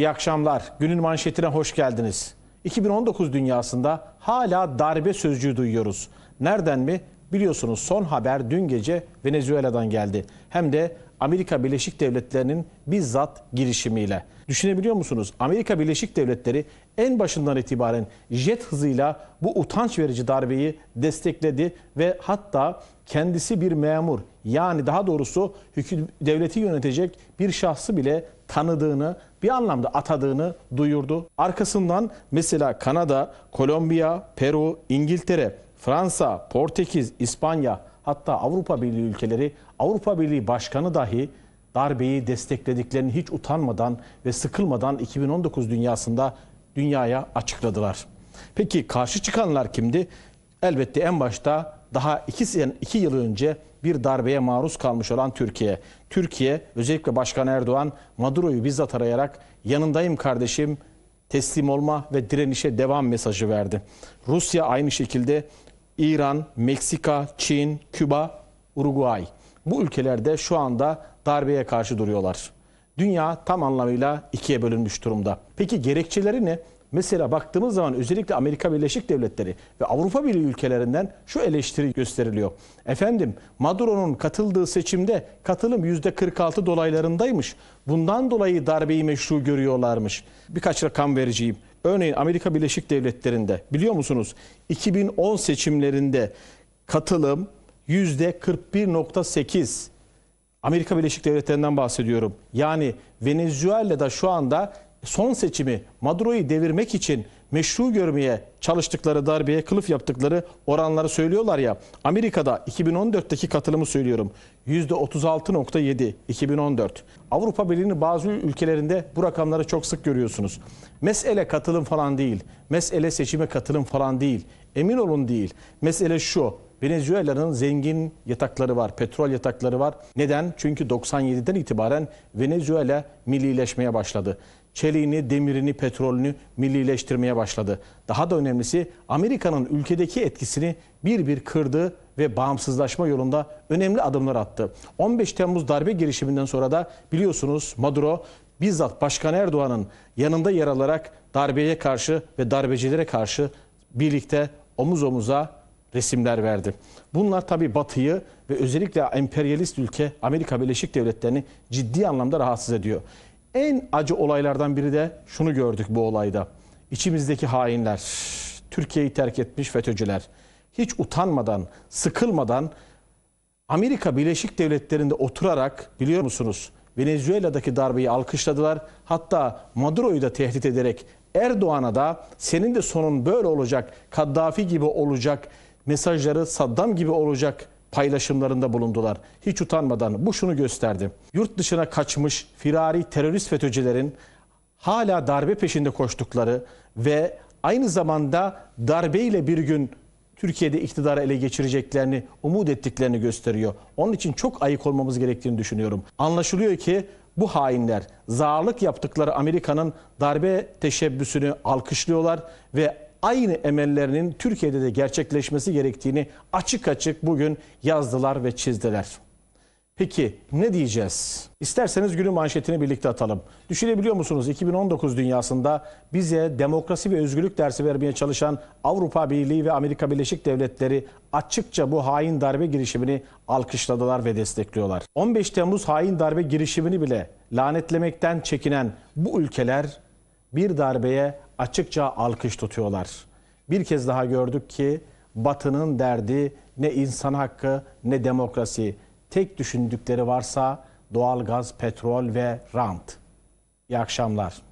İyi akşamlar. Günün manşetine hoş geldiniz. 2019 dünyasında hala darbe sözcüğü duyuyoruz. Nereden mi? Biliyorsunuz son haber dün gece Venezuela'dan geldi. Hem de Amerika Birleşik Devletleri'nin bizzat girişimiyle. Düşünebiliyor musunuz? Amerika Birleşik Devletleri en başından itibaren jet hızıyla bu utanç verici darbeyi destekledi ve hatta kendisi bir memur yani daha doğrusu devleti yönetecek bir şahsı bile tanıdığını, bir anlamda atadığını duyurdu. Arkasından mesela Kanada, Kolombiya, Peru, İngiltere Fransa, Portekiz, İspanya hatta Avrupa Birliği ülkeleri Avrupa Birliği Başkanı dahi darbeyi desteklediklerini hiç utanmadan ve sıkılmadan 2019 dünyasında dünyaya açıkladılar. Peki karşı çıkanlar kimdi? Elbette en başta daha iki, iki yıl önce bir darbeye maruz kalmış olan Türkiye. Türkiye özellikle Başkan Erdoğan Maduro'yu bizzat arayarak yanındayım kardeşim teslim olma ve direnişe devam mesajı verdi. Rusya aynı şekilde İran, Meksika, Çin, Küba, Uruguay. Bu ülkelerde şu anda darbeye karşı duruyorlar. Dünya tam anlamıyla ikiye bölünmüş durumda. Peki gerekçeleri ne? Mesela baktığımız zaman özellikle Amerika Birleşik Devletleri ve Avrupa Birliği ülkelerinden şu eleştiri gösteriliyor. Efendim Maduro'nun katıldığı seçimde katılım %46 dolaylarındaymış. Bundan dolayı darbeyi meşru görüyorlarmış. Birkaç rakam vereceğim. Örneğin Amerika Birleşik Devletleri'nde biliyor musunuz 2010 seçimlerinde katılım yüzde %41.8. Amerika Birleşik Devletleri'nden bahsediyorum. Yani Venezuela'da şu anda son seçimi Maduro'yu devirmek için meşru görmeye çalıştıkları darbeye kılıf yaptıkları oranları söylüyorlar ya. Amerika'da 2014'teki katılımı söylüyorum. %36.7 2014. Avrupa Birliği'nin bazı ülkelerinde bu rakamları çok sık görüyorsunuz. Mesele katılım falan değil. Mesele seçime katılım falan değil. Emin olun değil. Mesele şu. Venezuela'nın zengin yatakları var, petrol yatakları var. Neden? Çünkü 97'den itibaren Venezuela millileşmeye başladı çeliğini, demirini, petrolünü millileştirmeye başladı. Daha da önemlisi Amerika'nın ülkedeki etkisini bir bir kırdı ve bağımsızlaşma yolunda önemli adımlar attı. 15 Temmuz darbe girişiminden sonra da biliyorsunuz Maduro bizzat Başkan Erdoğan'ın yanında yer alarak darbeye karşı ve darbecilere karşı birlikte omuz omuza resimler verdi. Bunlar tabi Batı'yı ve özellikle emperyalist ülke Amerika Birleşik Devletleri'ni ciddi anlamda rahatsız ediyor en acı olaylardan biri de şunu gördük bu olayda. İçimizdeki hainler, Türkiye'yi terk etmiş FETÖ'cüler hiç utanmadan, sıkılmadan Amerika Birleşik Devletleri'nde oturarak biliyor musunuz Venezuela'daki darbeyi alkışladılar. Hatta Maduro'yu da tehdit ederek Erdoğan'a da senin de sonun böyle olacak, Kaddafi gibi olacak, mesajları Saddam gibi olacak paylaşımlarında bulundular. Hiç utanmadan bu şunu gösterdi. Yurt dışına kaçmış firari terörist FETÖ'cülerin hala darbe peşinde koştukları ve aynı zamanda darbeyle bir gün Türkiye'de iktidarı ele geçireceklerini umut ettiklerini gösteriyor. Onun için çok ayık olmamız gerektiğini düşünüyorum. Anlaşılıyor ki bu hainler zarlık yaptıkları Amerika'nın darbe teşebbüsünü alkışlıyorlar ve aynı emellerinin Türkiye'de de gerçekleşmesi gerektiğini açık açık bugün yazdılar ve çizdiler. Peki ne diyeceğiz? İsterseniz günün manşetini birlikte atalım. Düşünebiliyor musunuz 2019 dünyasında bize demokrasi ve özgürlük dersi vermeye çalışan Avrupa Birliği ve Amerika Birleşik Devletleri açıkça bu hain darbe girişimini alkışladılar ve destekliyorlar. 15 Temmuz hain darbe girişimini bile lanetlemekten çekinen bu ülkeler bir darbeye açıkça alkış tutuyorlar. Bir kez daha gördük ki Batı'nın derdi ne insan hakkı ne demokrasi. Tek düşündükleri varsa doğalgaz, petrol ve rant. İyi akşamlar.